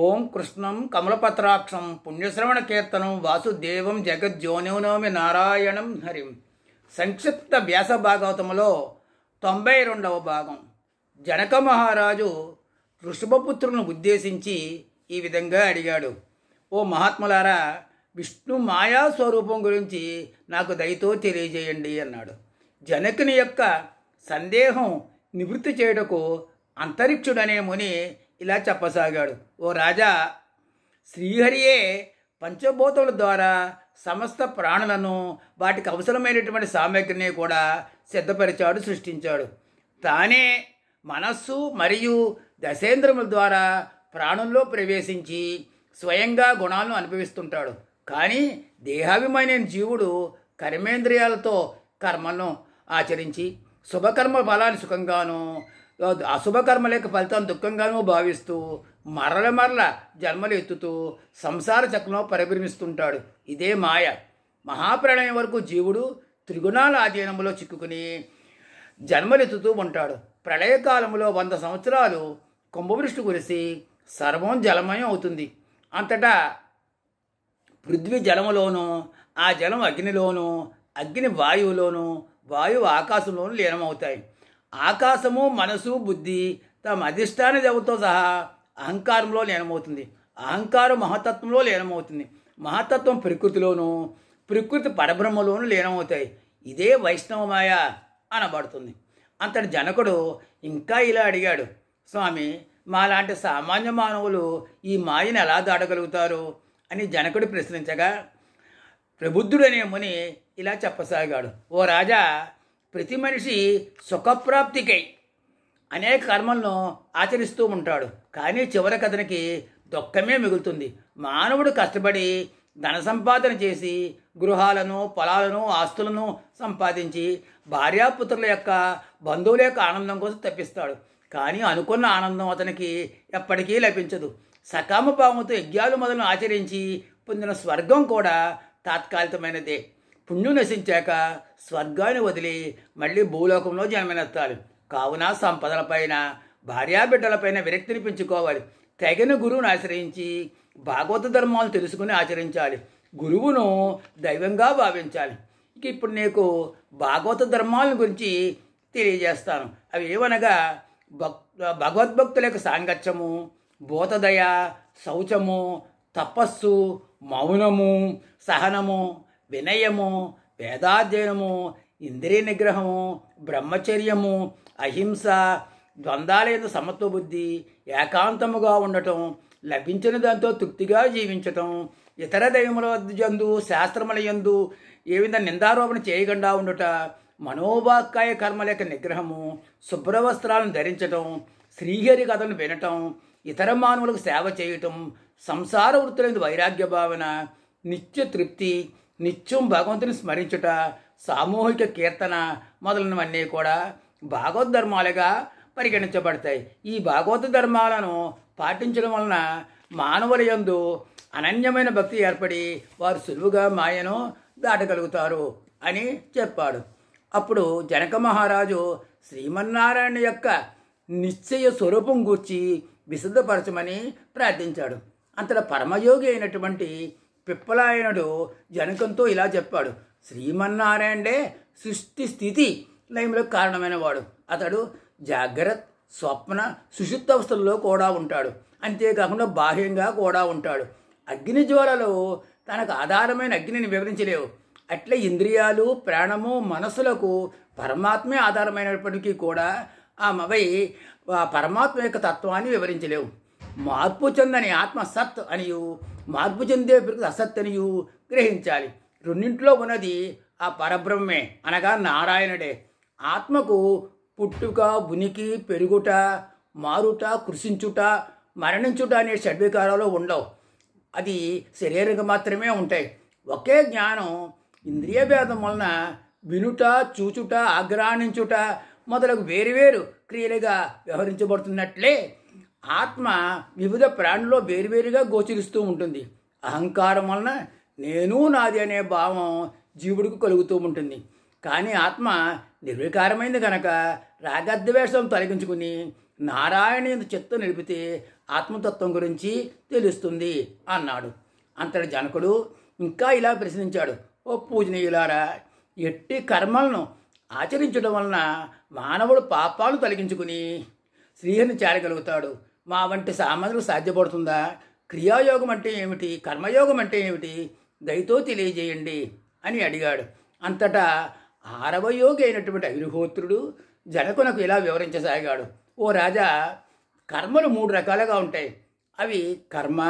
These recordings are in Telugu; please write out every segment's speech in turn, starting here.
ఓం కృష్ణం కమలపత్రాక్షం పుణ్యశ్రవణ కీర్తనం వాసుదేవం జగజ్జోనోనోమి నారాయణం హరిం సంక్షిప్త వ్యాస భాగవతంలో తొంభై రెండవ భాగం జనక మహారాజు ఋషభపుత్రులను ఉద్దేశించి ఈ విధంగా అడిగాడు ఓ మహాత్ములారా విష్ణు మాయా స్వరూపం గురించి నాకు దయతో తెలియజేయండి అన్నాడు జనకుని యొక్క సందేహం నివృత్తి చేయటకు అంతరిక్షుడనే ముని ఇలా చెప్పసాగాడు ఓ రాజా శ్రీహరియే పంచభూతముల ద్వారా సమస్త ప్రాణులను వాటికి అవసరమైనటువంటి సామగ్రిని కూడా సిద్ధపరిచాడు సృష్టించాడు తానే మనస్సు మరియు దశేంద్రముల ద్వారా ప్రాణంలో ప్రవేశించి స్వయంగా గుణాలను అనుభవిస్తుంటాడు కానీ దేహాభిమాని జీవుడు కర్మేంద్రియాలతో కర్మను ఆచరించి శుభకర్మ ఫలాన్ని సుఖంగాను అశుభకర్మల యొక్క ఫలితం దుఃఖంగానూ భావిస్తూ మరల మరల జన్మలు ఎత్తుతూ సంసార చక్రంలో పరిభ్రమిస్తుంటాడు ఇదే మాయ మహాప్రళయం వరకు జీవుడు త్రిగుణాల ఆధీనంలో చిక్కుకుని జన్మలెత్తుతూ ఉంటాడు ప్రళయకాలంలో వంద సంవత్సరాలు కుంభవృష్టి కురిసి సర్వం జలమయం అవుతుంది అంతటా పృథ్వీ జలములోనూ ఆ జలం అగ్నిలోనూ అగ్ని వాయువులోనూ వాయువు ఆకాశంలోనూ లీనమవుతాయి ఆకాశము మనసు బుద్ధి తమ అధిష్టాన దేవతో సహా అహంకారంలో లీనమవుతుంది అహంకారం మహతత్వంలో లీనమవుతుంది మహతత్వం ప్రకృతిలోను ప్రకృతి పరబ్రహ్మలోను లీనమవుతాయి ఇదే వైష్ణవమాయ అనబడుతుంది అంతటి జనకుడు ఇంకా ఇలా అడిగాడు స్వామి మాలాంటి సామాన్య మానవులు ఈ మాయను ఎలా దాటగలుగుతారు అని జనకుడు ప్రశ్నించగా ప్రబుద్ధుడనే ముని ఇలా చెప్పసాగాడు ఓ రాజా ప్రతి మనిషి సుఖప్రాప్తికై అనేక కర్మలను ఆచరిస్తూ ఉంటాడు కానీ చివరి కథనికి దుఃఖమే మిగులుతుంది మానవుడు కష్టపడి ధన సంపాదన చేసి గృహాలను పొలాలను ఆస్తులను సంపాదించి భార్యాపుత్రుల యొక్క బంధువుల యొక్క ఆనందం కోసం తప్పిస్తాడు కానీ అనుకున్న ఆనందం అతనికి ఎప్పటికీ లభించదు సకామ పాముతో యజ్ఞాలు మొదలు ఆచరించి పొందిన స్వర్గం కూడా తాత్కాలికమైనదే పుణ్యం నశించాక స్వర్గాన్ని వదిలి మళ్ళీ భూలోకంలో జన్మనెత్తాలి కావున సంపదలపైన భార్యాబిడ్డలపైన విరక్తిని పెంచుకోవాలి తగిన గురువును ఆశ్రయించి భాగవత ధర్మాలు తెలుసుకుని ఆచరించాలి గురువును దైవంగా భావించాలి ఇక ఇప్పుడు నీకు భాగవత ధర్మాలను గురించి తెలియజేస్తాను అవి ఏమనగా భక్ భగవద్భక్తుల యొక్క సాంగత్యము భూతదయ శౌచము తపస్సు మౌనము సహనము వినయము వేదాధ్యయనము ఇంద్రియ నిగ్రహము బ్రహ్మచర్యము అహింస ద్వంద్వాలైన సమత్వబుద్ధి ఏకాంతముగా ఉండటం లభించిన దాంతో తృప్తిగా జీవించటం ఇతర దైవముల జందు శాస్త్రముల యందు ఏ విధంగా నిందారోపణ చేయకుండా ఉండుట మనోభాకాయ కర్మల యొక్క నిగ్రహము శుభ్రవస్త్రాలను ధరించటం శ్రీహరి కథను వినటం ఇతర మానవులకు సేవ చేయటం సంసార వృత్తులైన వైరాగ్య భావన నిత్య తృప్తి నిత్యం భగవంతుని స్మరించుట సామూహిక కీర్తన మొదలైనవన్నీ కూడా భాగవత ధర్మాలుగా పరిగణించబడతాయి ఈ భాగవత ధర్మాలను పాటించడం వలన మానవుల యందు అనన్యమైన భక్తి ఏర్పడి వారు సులువుగా మాయను దాటగలుగుతారు అని చెప్పాడు అప్పుడు జనక మహారాజు శ్రీమన్నారాయణ యొక్క నిశ్చయ స్వరూపం గూర్చి విశుద్ధపరచమని ప్రార్థించాడు అంతట పరమయోగి అయినటువంటి పిప్పలాయనుడు జనకంతో ఇలా చెప్పాడు శ్రీమన్నారాయణే సృష్టి స్థితి లయంలో కారణమైన వాడు అతడు జాగ్రత్త స్వప్న సుషుప్తావస్థల్లో కూడా ఉంటాడు అంతేకాకుండా బాహ్యంగా కూడా ఉంటాడు అగ్ని జ్వాలలో తనకు ఆధారమైన అగ్నిని వివరించలేవు అట్లే ఇంద్రియాలు ప్రాణము మనసులకు పరమాత్మే ఆధారమైనప్పటికీ కూడా ఆ మవై పరమాత్మ యొక్క తత్వాన్ని వివరించలేవు మార్పు చెందని ఆత్మ సత్ అని మార్పు చెందే ప్రకృతి అసత్తనియు గ్రహించాలి రెండింటిలో ఉన్నది ఆ పరబ్రహ్మే అనగా నారాయణుడే ఆత్మకు పుట్టుక ఉనికి పెరుగుట మారుట కృషించుట మరణించుట అనే షడ్వికారాలు ఉండవు అది శరీరంగా మాత్రమే ఉంటాయి ఒకే జ్ఞానం ఇంద్రియ భేదం వలన వినుట చూచుట ఆగ్రహణించుట మొదలగు వేరువేరు క్రియలుగా వ్యవహరించబడుతున్నట్లే ఆత్మ వివిధ ప్రాణుల్లో వేరువేరుగా గోచరిస్తూ ఉంటుంది అహంకారం వలన నేను నాది అనే భావం జీవుడికి కలుగుతూ ఉంటుంది కానీ ఆత్మ నిర్వికారమైంది కనుక రాగద్వేషం తొలగించుకుని నారాయణ చిత్తం నిలిపితే ఆత్మతత్వం గురించి తెలుస్తుంది అన్నాడు అంతటి జనకుడు ఇంకా ఇలా ప్రశ్నించాడు ఓ పూజనీయులారా ఎట్టి కర్మలను ఆచరించడం వలన మానవుడు పాపాలు తొలగించుకుని శ్రీహరిని చేరగలుగుతాడు మా వంటి సామాన్యులు సాధ్యపడుతుందా క్రియాయోగం అంటే ఏమిటి కర్మయోగం అంటే ఏమిటి దయతో తెలియజేయండి అని అడిగాడు అంతటా ఆరవయోగి అయినటువంటి అగ్నిహోత్రుడు జనకునకు ఇలా వివరించసాగాడు ఓ రాజా కర్మలు మూడు రకాలుగా ఉంటాయి అవి కర్మ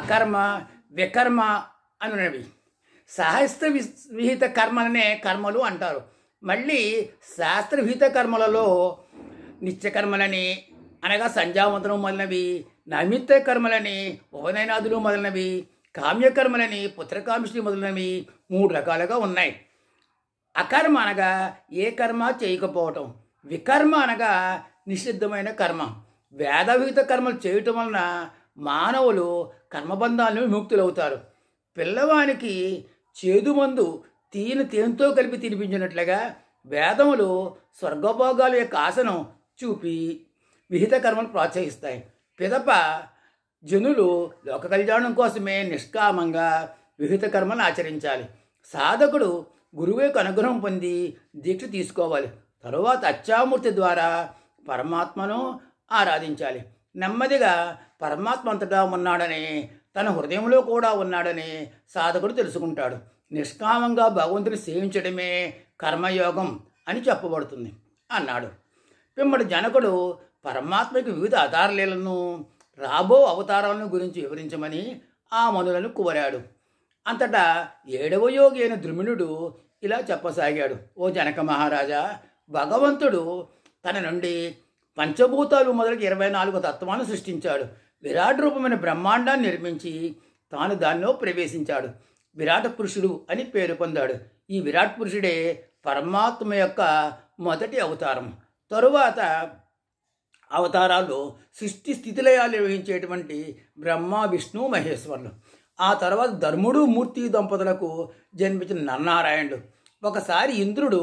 అకర్మ వికర్మ అనునవి శాస్త్ర విహిత కర్మలనే కర్మలు అంటారు మళ్ళీ శాస్త్రవిహిత కర్మలలో నిత్యకర్మలని అనగా సంధ్యావంతనం మొదలవి నమిత్త కర్మలని ఉపనయనాదులు మొదలైనవి కామ్యకర్మలని పుత్రకామిష్టి మొదలైనవి మూడు రకాలుగా ఉన్నాయి అకర్మ అనగా ఏ కర్మ చేయకపోవటం వికర్మ అనగా నిషిద్ధమైన కర్మ వేదవిహిత కర్మలు చేయటం వలన మానవులు కర్మబంధాలను విముక్తులవుతారు పిల్లవానికి చేదు మందు తీని తేనెతో కలిపి తినిపించినట్లుగా వేదములు స్వర్గభోగాల యొక్క ఆశను చూపి విహిత కర్మను ప్రోత్సహిస్తాయి పిదప జనులు లోక కళ్యాణం కోసమే నిష్కామంగా విహిత కర్మను ఆచరించాలి సాధకుడు గురువు యొక్క అనుగ్రహం పొంది దీక్ష తీసుకోవాలి తరువాత అచ్చామూర్తి ద్వారా పరమాత్మను ఆరాధించాలి నెమ్మదిగా పరమాత్మ అంతటా ఉన్నాడని తన హృదయంలో కూడా ఉన్నాడని సాధకుడు తెలుసుకుంటాడు నిష్కామంగా భగవంతుని సేవించడమే కర్మయోగం అని చెప్పబడుతుంది అన్నాడు పిమ్మడి జనకుడు పరమాత్మకు వివిధ అవతారలీలను రాబో అవతారాలను గురించి వివరించమని ఆ మనులను కోరాడు అంతటా ఏడవ యోగి అయిన ద్రుమిణుడు ఇలా చెప్పసాగాడు ఓ జనక మహారాజా భగవంతుడు తన నుండి పంచభూతాలు మొదలకి ఇరవై నాలుగు తత్వాన్ని సృష్టించాడు విరాట్ రూపమైన బ్రహ్మాండాన్ని నిర్మించి తాను దానిలో ప్రవేశించాడు విరాట్ పురుషుడు అని పేరు పొందాడు ఈ విరాట్ పురుషుడే పరమాత్మ యొక్క మొదటి అవతారం తరువాత అవతారాల్లో సృష్టి స్థితిలయాలు నిర్వహించేటువంటి బ్రహ్మ విష్ణు మహేశ్వరులు ఆ తర్వాత ధర్ముడు మూర్తి దంపతులకు జన్మించిన నన్నారాయణుడు ఒకసారి ఇంద్రుడు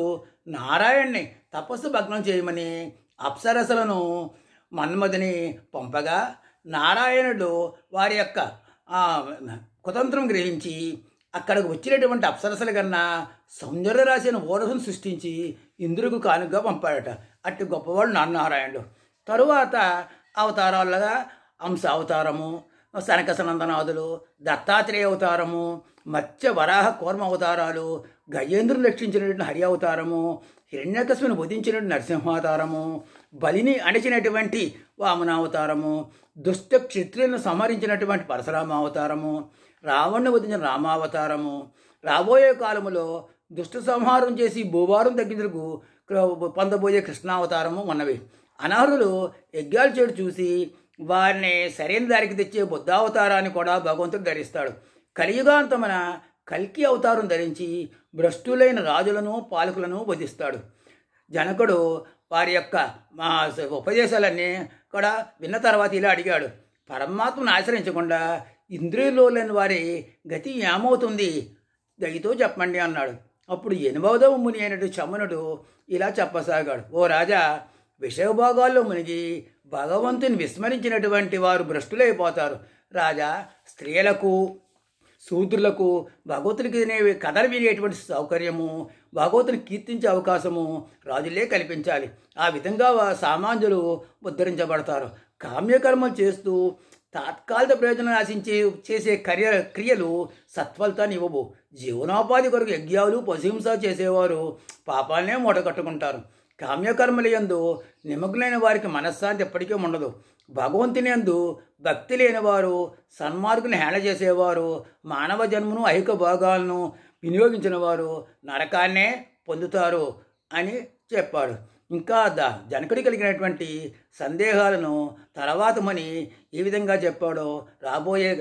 నారాయణ్ణి తపస్సు భగ్నం చేయమని అప్సరసలను మన్మధిని పంపగా నారాయణుడు వారి యొక్క కుతంత్రం గ్రహించి అక్కడికి వచ్చినటువంటి అప్సరసల కన్నా సౌందర్యరాశి అయిన ఓరసును సృష్టించి ఇంద్రుడికి కానుకగా పంపాడట అట్టి గొప్పవాడు నారాయణుడు తరువాత అవతారాలుగా అంశ అవతారము శనక సనందనాథులు దత్తాత్రేయ అవతారము మత్స్య వరాహ కూర్మ అవతారాలు గజేంద్రుని రక్షించినటువంటి హరి అవతారము హిరణ్యకశుని బుధించినటువంటి నరసింహావతారము బలిని అణచినటువంటి వామనావతారము దుష్ట క్షత్రియులను సంహరించినటువంటి అవతారము రావణ్ణి వధించిన రామావతారము రాబోయే కాలములో దుష్ట సంహారం చేసి భూభారం తగ్గించకు పొందబోయే కృష్ణావతారము ఉన్నవి యజ్ఞాలు చేడు చూసి వారిని సరైన దారికి తెచ్చే బుద్ధావతారాన్ని కూడా భగవంతుడు ధరిస్తాడు కలియుగాంతమున కల్కి అవతారం ధరించి భ్రష్టులైన రాజులను పాలకులను వధిస్తాడు జనకుడు వారి యొక్క మా ఉపదేశాలన్నీ కూడా విన్న తర్వాత ఇలా అడిగాడు పరమాత్మను ఆశ్రయించకుండా ఇంద్రియులో లేని వారి గతి ఏమవుతుంది దయతో చెప్పండి అన్నాడు అప్పుడు ఎనిమోదవ ముని అయినట్టు చమనుడు ఇలా చెప్పసాగాడు ఓ రాజా విషయభోగాల్లో మునిగి భగవంతుని విస్మరించినటువంటి వారు భ్రష్టులైపోతారు రాజా స్త్రీలకు సూత్రులకు భగవతునికి కథలు వినేటువంటి సౌకర్యము భగవతుని కీర్తించే అవకాశము రాజులే కల్పించాలి ఆ విధంగా సామాన్యులు ఉద్ధరించబడతారు కామ్యకర్మలు చేస్తూ తాత్కాలిక ప్రయోజనం ఆశించే చేసే కర్య క్రియలు సత్ఫలితాన్ని ఇవ్వవు జీవనోపాధి కొరకు యజ్ఞాలు పశుహింస చేసేవారు పాపాలనే కట్టుకుంటారు కామ్యకర్మలయందు నిమగ్నైన వారికి మనశ్శాంతి ఎప్పటికీ ఉండదు భగవంతుని యందు భక్తి లేనివారు సన్మార్గుని హేళ చేసేవారు మానవ జన్మను ఐక భాగాలను వినియోగించిన వారు నరకాన్నే పొందుతారు అని చెప్పాడు ఇంకా ద జనకుడి కలిగినటువంటి సందేహాలను తర్వాతమని ఏ విధంగా చెప్పాడో రాబోయే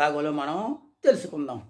భాగంలో మనం తెలుసుకుందాం